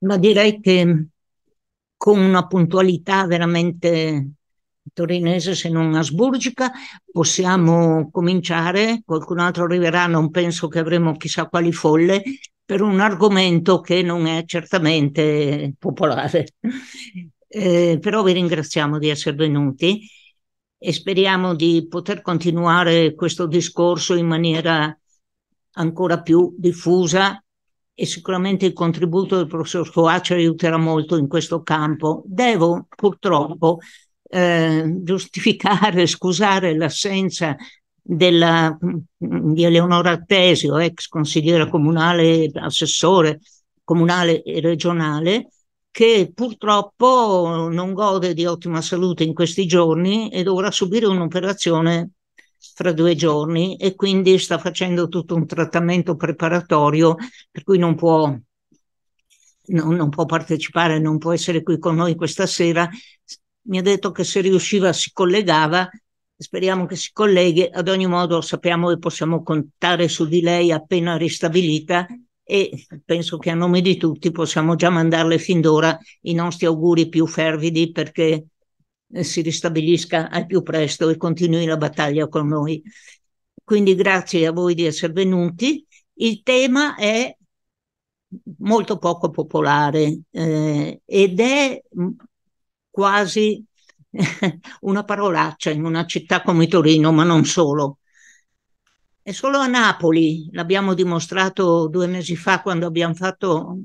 ma direi che con una puntualità veramente torinese se non asburgica possiamo cominciare, qualcun altro arriverà, non penso che avremo chissà quali folle, per un argomento che non è certamente popolare. Eh, però vi ringraziamo di essere venuti e speriamo di poter continuare questo discorso in maniera ancora più diffusa e sicuramente il contributo del professor Scoaccio aiuterà molto in questo campo. Devo purtroppo eh, giustificare, scusare l'assenza della, mm, di Eleonora Artesio, ex consigliera comunale, assessore comunale e regionale, che purtroppo non gode di ottima salute in questi giorni e dovrà subire un'operazione fra due giorni e quindi sta facendo tutto un trattamento preparatorio per cui non può, non, non può partecipare, non può essere qui con noi questa sera. Mi ha detto che se riusciva si collegava, speriamo che si colleghi, ad ogni modo sappiamo che possiamo contare su di lei appena ristabilita e penso che a nome di tutti possiamo già mandarle fin d'ora i nostri auguri più fervidi perché eh, si ristabilisca al più presto e continui la battaglia con noi. Quindi grazie a voi di essere venuti. Il tema è molto poco popolare eh, ed è mm, quasi una parolaccia in una città come Torino, ma non solo. È solo a Napoli, l'abbiamo dimostrato due mesi fa quando abbiamo fatto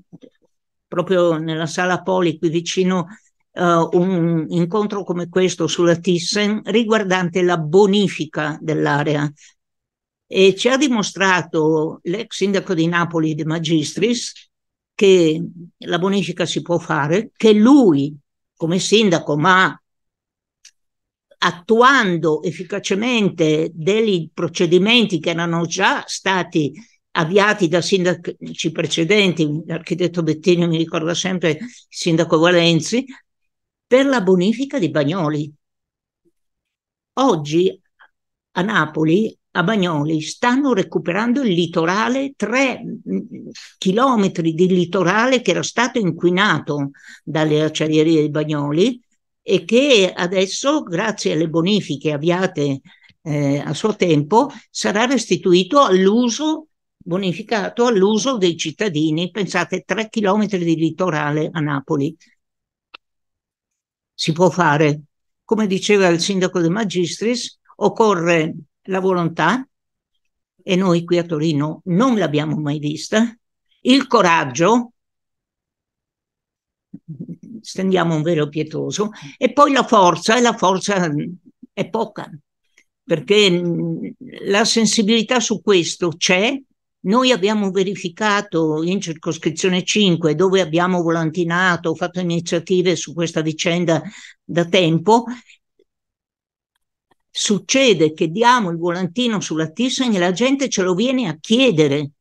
proprio nella sala Poli qui vicino uh, un incontro come questo sulla Thyssen riguardante la bonifica dell'area e ci ha dimostrato l'ex sindaco di Napoli De Magistris che la bonifica si può fare, che lui come sindaco ma attuando efficacemente dei procedimenti che erano già stati avviati da sindaci precedenti, l'architetto Bettini mi ricorda sempre il sindaco Valenzi, per la bonifica di Bagnoli. Oggi a Napoli, a Bagnoli, stanno recuperando il litorale, tre mm, chilometri di litorale che era stato inquinato dalle acciaierie di Bagnoli e che adesso, grazie alle bonifiche avviate eh, a suo tempo, sarà restituito all'uso, bonificato all'uso dei cittadini. Pensate, tre chilometri di litorale a Napoli si può fare. Come diceva il sindaco De Magistris, occorre la volontà, e noi qui a Torino non l'abbiamo mai vista, il coraggio, stendiamo un velo pietoso, e poi la forza, e la forza è poca, perché mm, la sensibilità su questo c'è, noi abbiamo verificato in circoscrizione 5, dove abbiamo volantinato, fatto iniziative su questa vicenda da tempo, succede che diamo il volantino sulla Thyssen e la gente ce lo viene a chiedere,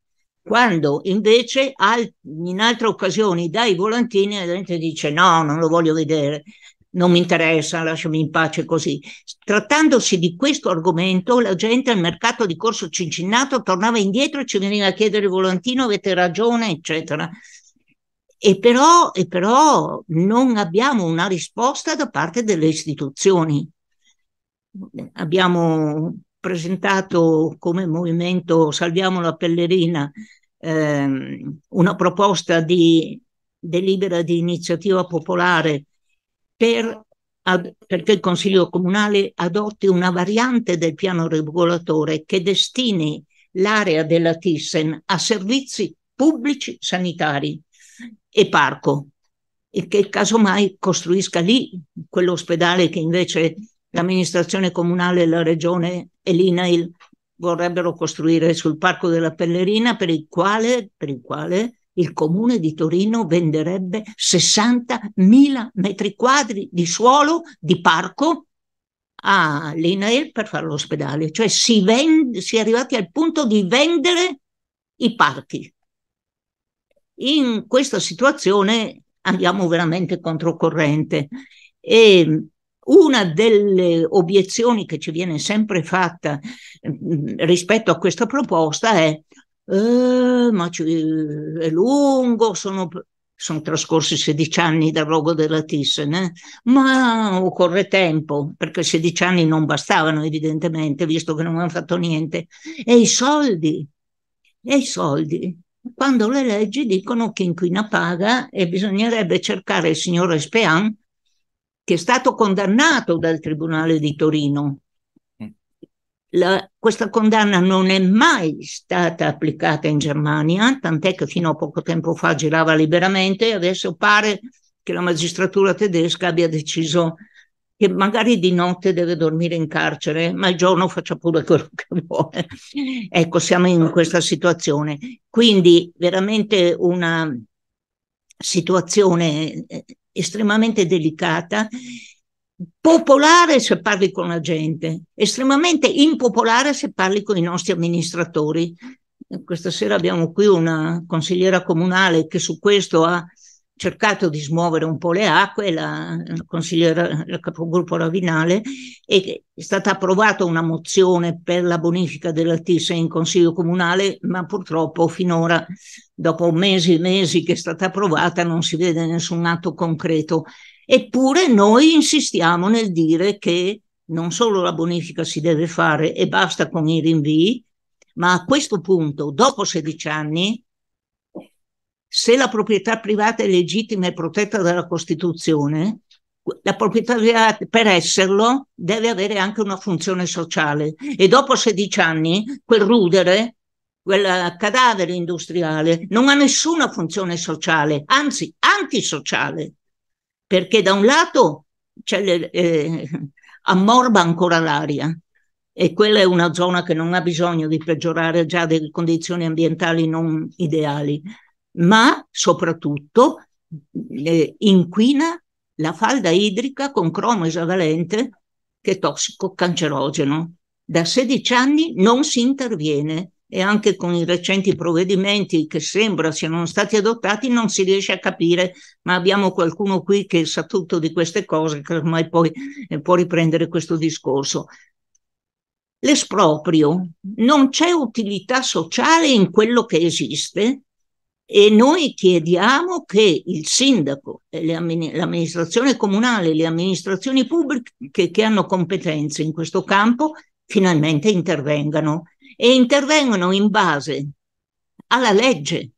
quando invece in altre occasioni dai volantini la gente dice no, non lo voglio vedere non mi interessa, lasciami in pace così. Trattandosi di questo argomento, la gente al mercato di Corso Cincinnato tornava indietro e ci veniva a chiedere volantino, avete ragione, eccetera. E però, e però non abbiamo una risposta da parte delle istituzioni. Abbiamo presentato come movimento Salviamo la Pellerina ehm, una proposta di delibera di iniziativa popolare per, ad, perché il Consiglio Comunale adotti una variante del piano regolatore che destini l'area della Thyssen a servizi pubblici sanitari e parco e che casomai costruisca lì quell'ospedale che invece l'amministrazione comunale, la regione e l'INAIL vorrebbero costruire sul parco della Pellerina per il quale, per il quale il comune di Torino venderebbe 60.000 metri quadri di suolo, di parco, all'INAEL per fare l'ospedale. Cioè si, vende, si è arrivati al punto di vendere i parchi. In questa situazione andiamo veramente controcorrente e ehm, una delle obiezioni che ci viene sempre fatta mm, rispetto a questa proposta è eh, ma eh, è lungo, sono, sono trascorsi 16 anni dal rogo della Thyssen, eh? ma occorre tempo, perché 16 anni non bastavano evidentemente, visto che non hanno fatto niente. E i soldi, e i soldi. Quando le leggi dicono che inquina paga e bisognerebbe cercare il signor Espean, che è stato condannato dal Tribunale di Torino la, questa condanna non è mai stata applicata in Germania, tant'è che fino a poco tempo fa girava liberamente e adesso pare che la magistratura tedesca abbia deciso che magari di notte deve dormire in carcere, ma il giorno faccia pure quello che vuole. ecco, siamo in questa situazione. Quindi veramente una situazione eh, estremamente delicata popolare se parli con la gente, estremamente impopolare se parli con i nostri amministratori. Questa sera abbiamo qui una consigliera comunale che su questo ha cercato di smuovere un po' le acque, la, la consigliera, la capogruppo Ravinale, e è stata approvata una mozione per la bonifica della Tisa in consiglio comunale, ma purtroppo finora, dopo mesi e mesi che è stata approvata, non si vede nessun atto concreto. Eppure noi insistiamo nel dire che non solo la bonifica si deve fare e basta con i rinvii, ma a questo punto, dopo 16 anni, se la proprietà privata è legittima e protetta dalla Costituzione, la proprietà privata, per esserlo, deve avere anche una funzione sociale. E dopo 16 anni, quel rudere, quel cadavere industriale, non ha nessuna funzione sociale, anzi antisociale perché da un lato le, eh, ammorba ancora l'aria e quella è una zona che non ha bisogno di peggiorare già delle condizioni ambientali non ideali, ma soprattutto mm, eh, inquina la falda idrica con cromo esavalente che è tossico cancerogeno. Da 16 anni non si interviene e anche con i recenti provvedimenti che sembra siano stati adottati non si riesce a capire, ma abbiamo qualcuno qui che sa tutto di queste cose, che ormai poi eh, può riprendere questo discorso. L'esproprio non c'è utilità sociale in quello che esiste e noi chiediamo che il sindaco, l'amministrazione comunale, le amministrazioni pubbliche che hanno competenze in questo campo finalmente intervengano e intervengono in base alla legge,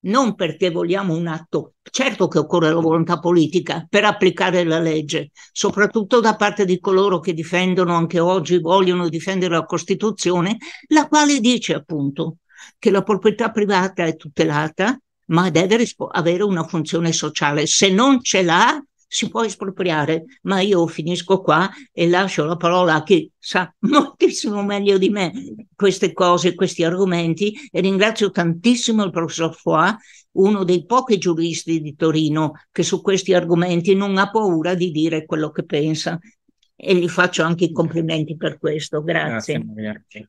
non perché vogliamo un atto. Certo che occorre la volontà politica per applicare la legge, soprattutto da parte di coloro che difendono anche oggi, vogliono difendere la Costituzione, la quale dice appunto che la proprietà privata è tutelata, ma deve avere una funzione sociale. Se non ce l'ha, si può espropriare, ma io finisco qua e lascio la parola a chi sa moltissimo meglio di me queste cose, questi argomenti e ringrazio tantissimo il professor Foà, uno dei pochi giuristi di Torino che su questi argomenti non ha paura di dire quello che pensa e gli faccio anche i complimenti per questo. Grazie. Grazie